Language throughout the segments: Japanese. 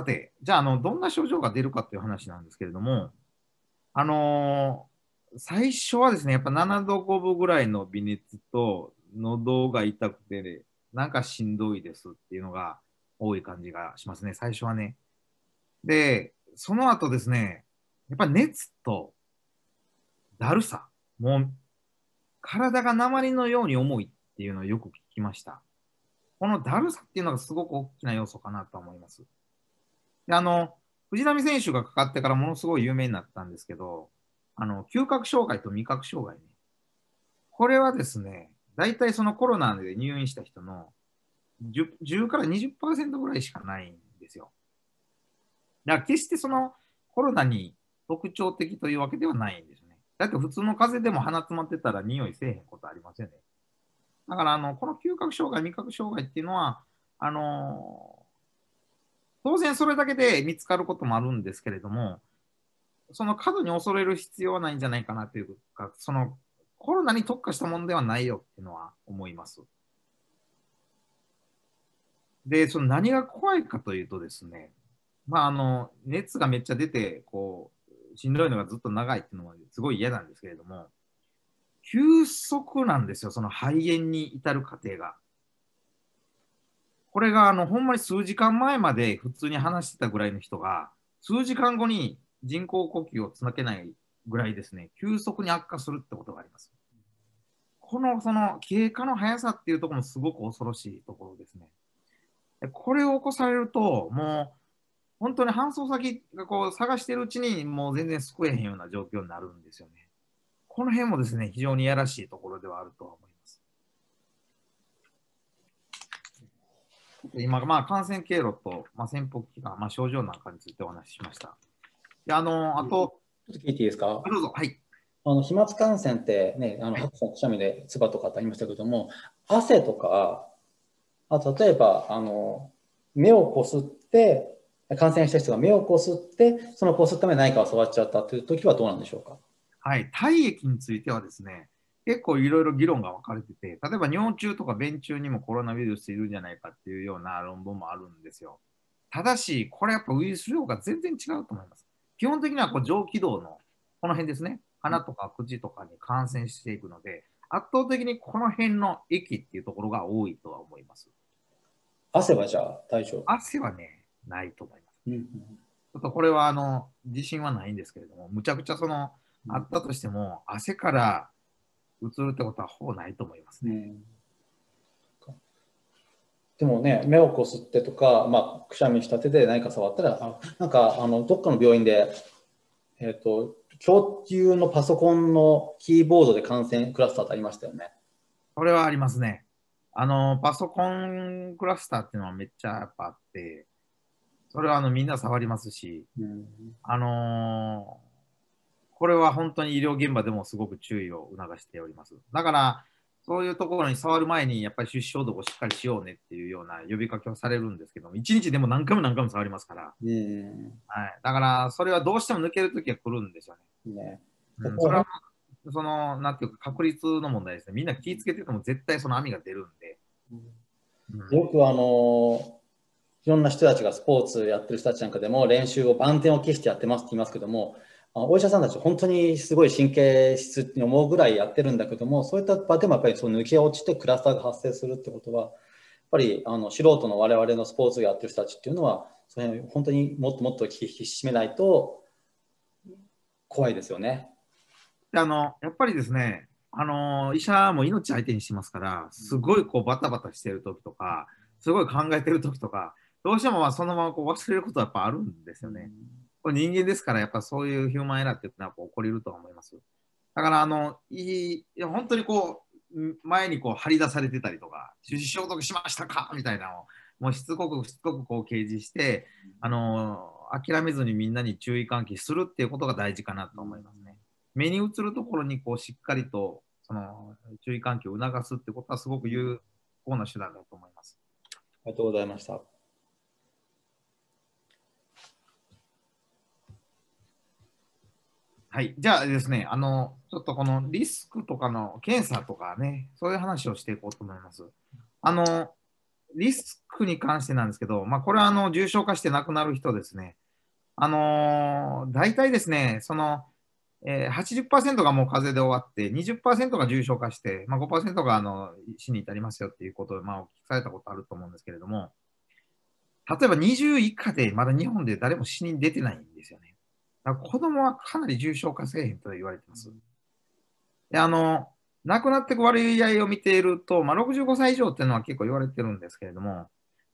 さて、じゃあ、あの、どんな症状が出るかっていう話なんですけれども、あのー、最初はですね、やっぱ7度5分ぐらいの微熱と、喉が痛くて、なんかしんどいですっていうのが多い感じがしますね、最初はね。で、その後ですね、やっぱ熱とだるさ、もう体が鉛のように重いっていうのをよく聞きました。このだるさっていうのがすごく大きな要素かなと思います。あの、藤波選手がかかってからものすごい有名になったんですけど、あの、嗅覚障害と味覚障害ね。これはですね、大体そのコロナで入院した人の 10, 10から20%ぐらいしかないんですよ。だから決してそのコロナに特徴的というわけではないんですね。だって普通の風邪でも鼻詰まってたら匂いせえへんことありませんね。だからあの、この嗅覚障害、味覚障害っていうのは、あの当然それだけで見つかることもあるんですけれども、その過度に恐れる必要はないんじゃないかなというか、そのコロナに特化したものではないよっていうのは思います。で、その何が怖いかというとですね、まあ、あの熱がめっちゃ出てこう、しんどいのがずっと長いっていうのはすごい嫌なんですけれども、急速なんですよ、その肺炎に至る過程が。これがあのほんまに数時間前まで普通に話してたぐらいの人が、数時間後に人工呼吸をつなげないぐらいですね、急速に悪化するってことがあります。このその経過の速さっていうところもすごく恐ろしいところですね。これを起こされると、もう本当に搬送先がこう探してるうちに、もう全然救えへんような状況になるんですよね。この辺もですね、非常にやらしいところではあるとは思います。今、まあ、感染経路と、まあ、潜伏期間、まあ、症状なんかについてお話ししました。であのあと、ちょっと聞いていいですか。どうぞはいあの飛沫感染って、ね、あの白さんくしゃみで唾とかってありましたけども、汗とか、あと例えばあの目をこすって、感染した人が目をこすって、そのこすった目で何かを触っちゃったという時はどうなんでしょうか。はい、体液についてはですね、結構いろいろ議論が分かれてて、例えば尿中とか便中にもコロナウイルスいるんじゃないかっていうような論文もあるんですよ。ただし、これやっぱウイルス量が全然違うと思います。基本的にはこう上気道のこの辺ですね、鼻とか口とかに感染していくので、圧倒的にこの辺の液っていうところが多いとは思います。汗はじゃあ大丈夫汗はね、ないと思います。ちょっとこれはあの自信はないんですけれども、むちゃくちゃそのあったとしても、汗から移るってことはほぼないと思いますね。でもね、目をこすってとか、まあ、くしゃみした手で何か触ったら、なんかあのどっかの病院で、えーと、と供給のパソコンのキーボードで感染クラスターってありましたよね。これはありますね。あのパソコンクラスターっていうのはめっちゃやっぱあって、それはあのみんな触りますし、うん、あのこれは本当に医療現場でもすごく注意を促しております。だから、そういうところに触る前に、やっぱり手指消毒をしっかりしようねっていうような呼びかけをされるんですけども、1日でも何回も何回も触りますから。はい、だから、それはどうしても抜けるときは来るんですよね。ねうん、それは、その、なんていうか、確率の問題ですね。みんな気をつけてても絶対その網が出るんで。うん、よくあのいろんな人たちがスポーツやってる人たちなんかでも練習を万全を期してやってますって言いますけども、お医者さんたち本当にすごい神経質に思うぐらいやってるんだけどもそういった場でもやっぱりその抜け落ちてクラスターが発生するってことはやっぱりあの素人の我々のスポーツをやってる人たちっていうのはそれ本当にもっともっと引き締めないと怖いですよね。あのやっぱりですねあの医者も命相手にしてますからすごいこうバタバタしてる時とかすごい考えてる時とかどうしてもまあそのままこう忘れることはやっぱあるんですよね。うんこれ人間ですから、やっぱそういうヒューマンエラーっていうのは起こりると思います。だから、あの、いい、本当にこう、前にこう張り出されてたりとか、手指消毒しましたかみたいなのを、もうしつこくしつこくこう掲示して、あの、諦めずにみんなに注意喚起するっていうことが大事かなと思いますね。目に映るところにこうしっかりとその注意喚起を促すってことはすごく有効な手段だと思います。ありがとうございました。はい。じゃあですね、あの、ちょっとこのリスクとかの検査とかね、そういう話をしていこうと思います。あの、リスクに関してなんですけど、まあ、これはあの重症化して亡くなる人ですね。あのー、大体ですね、その、えー、80%がもう風邪で終わって、20%が重症化して、まあ、5%があの死に至りますよっていうことを、まあ、お聞きされたことあると思うんですけれども、例えば20以下でまだ日本で誰も死に出てないんですよね。なんか子供はかなり重症化せえへんと言われてます。で、あの、亡くなっていく割合を見ていると、まあ、65歳以上っていうのは結構言われてるんですけれども、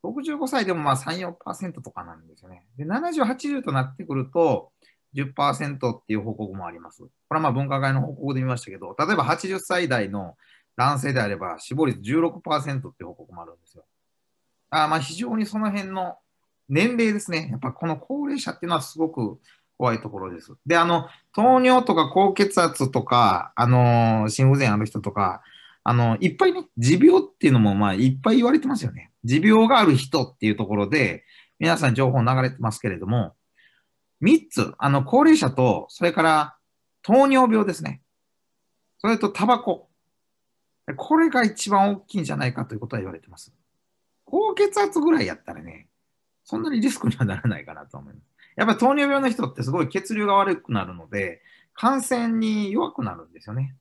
65歳でもまあ3、4%とかなんですよね。で、70、80となってくると10、10%っていう報告もあります。これはまあ分科会の報告で見ましたけど、例えば80歳代の男性であれば死亡率16%っていう報告もあるんですよ。あまあ非常にその辺の年齢ですね。やっぱこの高齢者っていうのはすごく怖いところです。で、あの、糖尿とか高血圧とか、あのー、心不全ある人とか、あの、いっぱいね、持病っていうのも、まあ、いっぱい言われてますよね。持病がある人っていうところで、皆さん情報流れてますけれども、3つ、あの、高齢者と、それから糖尿病ですね。それとタバコ。これが一番大きいんじゃないかということは言われてます。高血圧ぐらいやったらね、そんなにリスクにはならないかなと思います。やっぱり糖尿病の人ってすごい血流が悪くなるので、感染に弱くなるんですよね。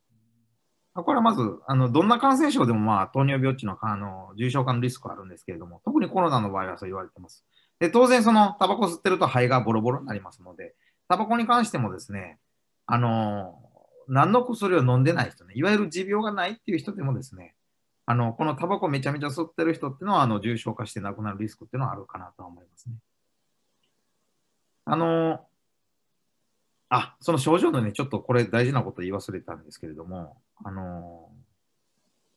これはまず、あの、どんな感染症でも、まあ、糖尿病っていうのは、あの、重症化のリスクはあるんですけれども、特にコロナの場合はそう言われてます。で、当然、その、タバコ吸ってると肺がボロボロになりますので、タバコに関してもですね、あの、何の薬を飲んでない人ね、いわゆる持病がないっていう人でもですね、あの、このタバコめちゃめちゃ吸ってる人っていうのは、あの、重症化して亡くなるリスクっていうのはあるかなとは思いますね。あの、あ、その症状のね、ちょっとこれ大事なこと言い忘れたんですけれども、あの、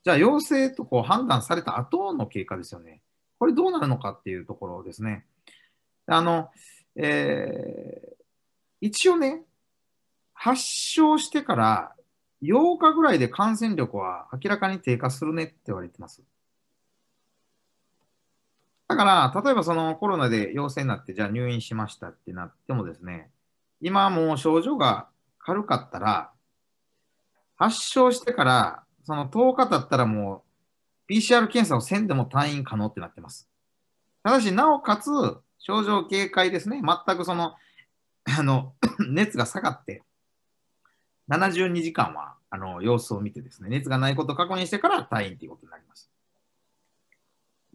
じゃあ陽性とこう判断された後の経過ですよね。これどうなるのかっていうところですね。あの、えー、一応ね、発症してから8日ぐらいで感染力は明らかに低下するねって言われてます。だから、例えばそのコロナで陽性になって、じゃあ入院しましたってなってもですね、今もう症状が軽かったら、発症してから、その10日経ったらもう PCR 検査をせんでも退院可能ってなってます。ただし、なおかつ、症状警戒ですね。全くその、あの、熱が下がって、72時間は、あの、様子を見てですね、熱がないことを確認してから退院ということになります。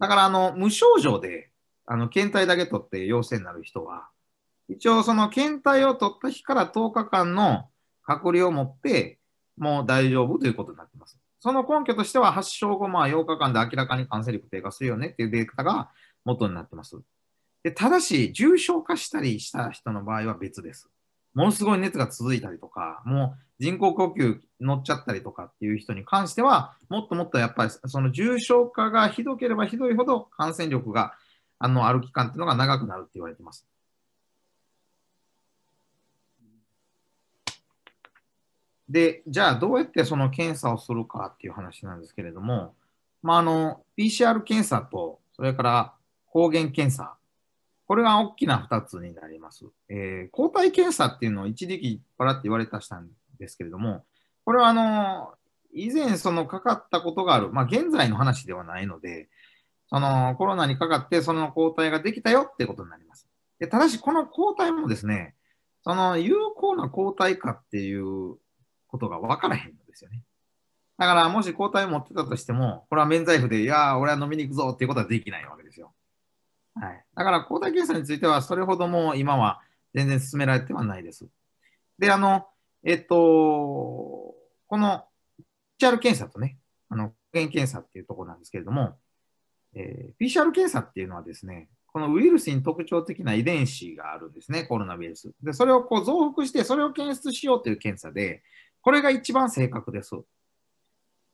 だから、あの、無症状で、あの、検体だけ取って陽性になる人は、一応その検体を取った日から10日間の隔離を持って、もう大丈夫ということになってます。その根拠としては、発症後、まあ8日間で明らかに感染力低下するよねっていうデータが元になってます。でただし、重症化したりした人の場合は別です。ものすごい熱が続いたりとか、もう人工呼吸乗っちゃったりとかっていう人に関しては、もっともっとやっぱりその重症化がひどければひどいほど感染力があのある期間っていうのが長くなるって言われてます。で、じゃあどうやってその検査をするかっていう話なんですけれども、まあ、あの、PCR 検査と、それから抗原検査、これが大きな2つになります。えー、抗体検査っていうのを一時期パラって言われたしたんですけれども、これはあの、以前そのかかったことがある、まあ、現在の話ではないので、そのコロナにかかってその抗体ができたよってことになります。でただし、この抗体もですね、その有効な抗体かっていうことが分からへんのですよね。だから、もし抗体を持ってたとしても、これは免罪符で、いやー、俺は飲みに行くぞっていうことはできないわけですよ。はい。だから、抗体検査については、それほども今は全然進められてはないです。で、あの、えっと、この PCR 検査とね、あの、原検査っていうところなんですけれども、えー、PCR 検査っていうのはですね、このウイルスに特徴的な遺伝子があるんですね、コロナウイルス。で、それをこう増幅して、それを検出しようという検査で、これが一番正確です。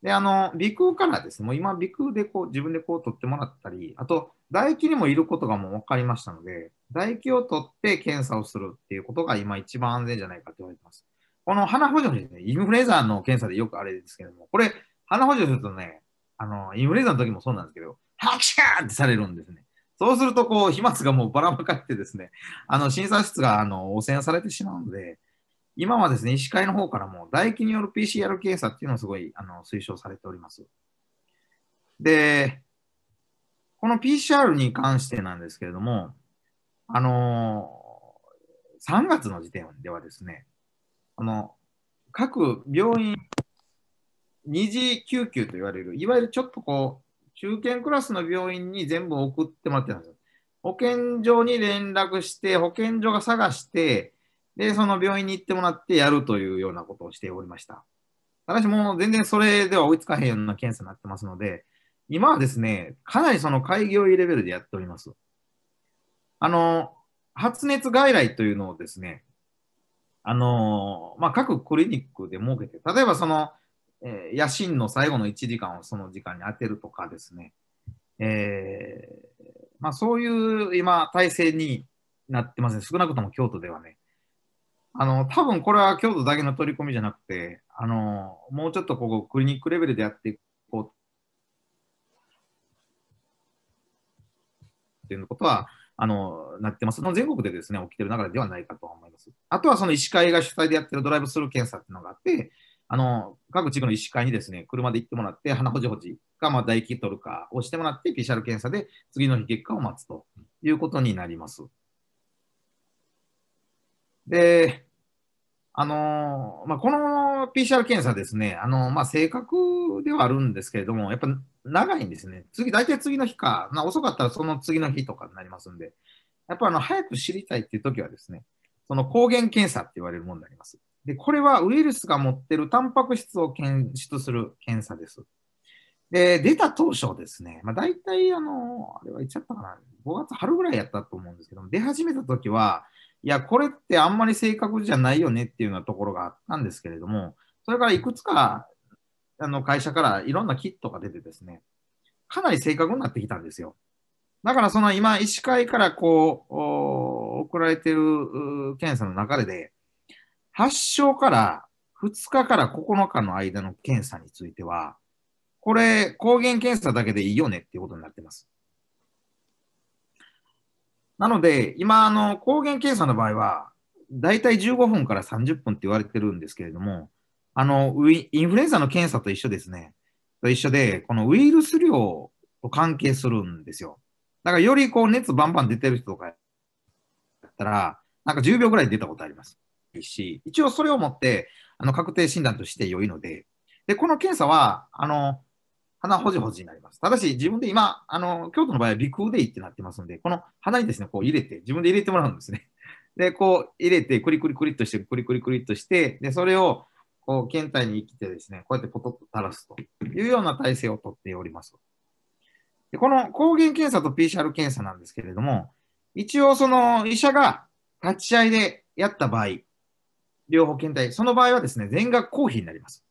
で、あの、鼻腔からですね、もう今、鼻腔でこう自分でこう取ってもらったり、あと、唾液にもいることがもう分かりましたので、唾液を取って検査をするっていうことが今一番安全じゃないかと言われてます。この鼻補助にね、インフルエンザの検査でよくあれですけども、これ、鼻補助するとね、あの、インフルエンザの時もそうなんですけど、ハキシャーってされるんですね。そうすると、こう、飛沫がもうばらまかってですね、あの、診察室が、あの、汚染されてしまうので、今はですね、医師会の方からも、唾液による PCR 検査っていうのをすごい、あの、推奨されております。で、この PCR に関してなんですけれども、あのー、3月の時点ではですね、この各病院、二次救急と言われる、いわゆるちょっとこう、中堅クラスの病院に全部送ってもらってたんですよ。保健所に連絡して、保健所が探して、で、その病院に行ってもらってやるというようなことをしておりました。ただし、もう全然それでは追いつかへんような検査になってますので、今はですね、かなりその開業医レベルでやっております。あの、発熱外来というのをですね、あのまあ、各クリニックで設けて、例えばその、えー、夜診の最後の1時間をその時間に当てるとかですね、えー、まあ、そういう今、体制になってますね、少なくとも京都ではね。あの多分これは京都だけの取り込みじゃなくて、あのもうちょっとここクリニックレベルでやっていこうっていうことは、あの、なってます。全国でですね、起きてる中ではないかと思います。あとはその医師会が主催でやってるドライブスルー検査っていうのがあって、あの、各地区の医師会にですね、車で行ってもらって、鼻ほじほじか、まあ、唾液取るかをしてもらって、PCR 検査で次の日結果を待つということになります。で、あのー、まあ、このは PCR 検査ですね、あの、まあ、正確ではあるんですけれども、やっぱ長いんですね。次、大体次の日か、まあ、遅かったらその次の日とかになりますんで、やっぱあの、早く知りたいっていう時はですね、その抗原検査って言われるものになります。で、これはウイルスが持ってるタンパク質を検出する検査です。で、出た当初ですね、まあ、大体あの、あれは言っちゃったかな、5月春ぐらいやったと思うんですけど出始めた時は、いや、これってあんまり正確じゃないよねっていうようなところがあったんですけれども、それからいくつかあの会社からいろんなキットが出てですね、かなり正確になってきたんですよ。だからその今、医師会からこう、送られてる検査の流れで、発症から2日から9日の間の検査については、これ、抗原検査だけでいいよねっていうことになってます。なので、今、あの、抗原検査の場合は、だいたい15分から30分って言われてるんですけれども、あの、インフルエンザの検査と一緒ですね。と一緒で、このウイルス量と関係するんですよ。だからよりこう熱バンバン出てる人とかやったら、なんか10秒ぐらい出たことあります。し、一応それをもって、あの、確定診断として良いので、で、この検査は、あの、鼻ほじほじになります。ただし、自分で今、あの、京都の場合は鼻腔でいいってなってますんで、この鼻にですね、こう入れて、自分で入れてもらうんですね。で、こう入れて、クリクリクリっとして、クリクリクリっとして、で、それを、こう、検体に生きてですね、こうやってポトッと垂らすというような体制をとっております。でこの抗原検査と PCR 検査なんですけれども、一応その医者が立ち会いでやった場合、両方検体、その場合はですね、全額公費になります。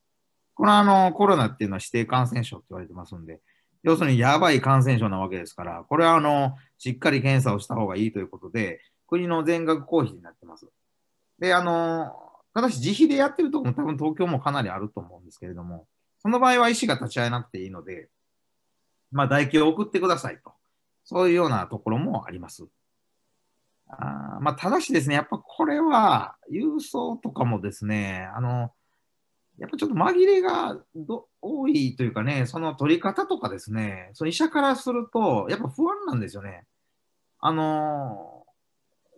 これはあのコロナっていうのは指定感染症って言われてますんで、要するにやばい感染症なわけですから、これはあのしっかり検査をした方がいいということで、国の全額公費になってます。で、あの、ただし自費でやってるとこも多分東京もかなりあると思うんですけれども、その場合は医師が立ち会えなくていいので、まあ、唾液を送ってくださいと。そういうようなところもあります。あまあ、ただしですね、やっぱこれは、郵送とかもですね、あの、やっぱちょっと紛れが多いというかね、その取り方とかですね、その医者からすると、やっぱ不安なんですよね。あの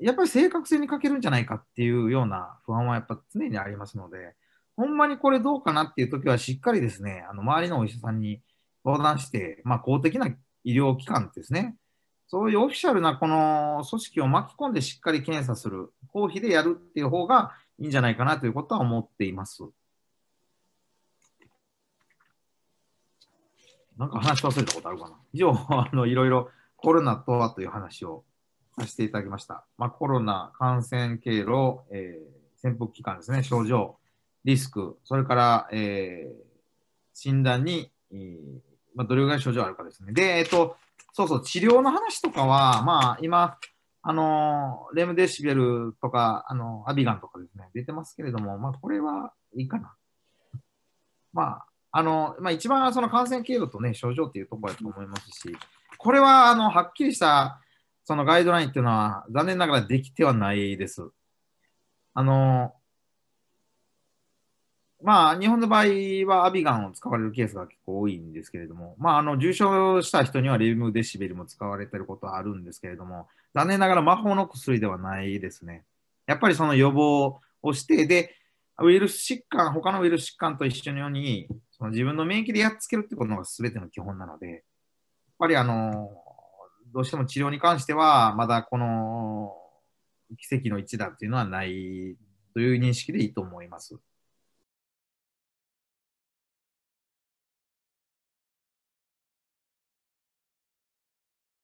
ー、やっぱり正確性に欠けるんじゃないかっていうような不安はやっぱ常にありますので、ほんまにこれどうかなっていう時はしっかりですね、あの周りのお医者さんに相談して、まあ、公的な医療機関ですね、そういうオフィシャルなこの組織を巻き込んでしっかり検査する、公費でやるっていう方がいいんじゃないかなということは思っています。なんか話し忘れたことあるかな。以上、あの、いろいろコロナとはという話をさせていただきました。まあ、コロナ感染経路、えー、潜伏期間ですね、症状、リスク、それから、えー、診断に、えー、まあ、どれぐらい症状あるかですね。で、えっ、ー、と、そうそう、治療の話とかは、まあ、今、あのレムデシベルとか、あのアビガンとかですね、出てますけれども、まあ、これはいいかな。まあ、あの、まあ、一番その感染経路とね、症状っていうところだと思いますし、これは、あの、はっきりした、そのガイドラインっていうのは、残念ながらできてはないです。あの、まあ、日本の場合はアビガンを使われるケースが結構多いんですけれども、まあ、あの、重症した人にはレムデシベルも使われてることはあるんですけれども、残念ながら魔法の薬ではないですね。やっぱりその予防をして、で、ウイルス疾患、他のウイルス疾患と一緒にその自分の免疫でやっつけるってことが全ての基本なので、やっぱりあの、どうしても治療に関しては、まだこの奇跡の一打っていうのはないという認識でいいと思います。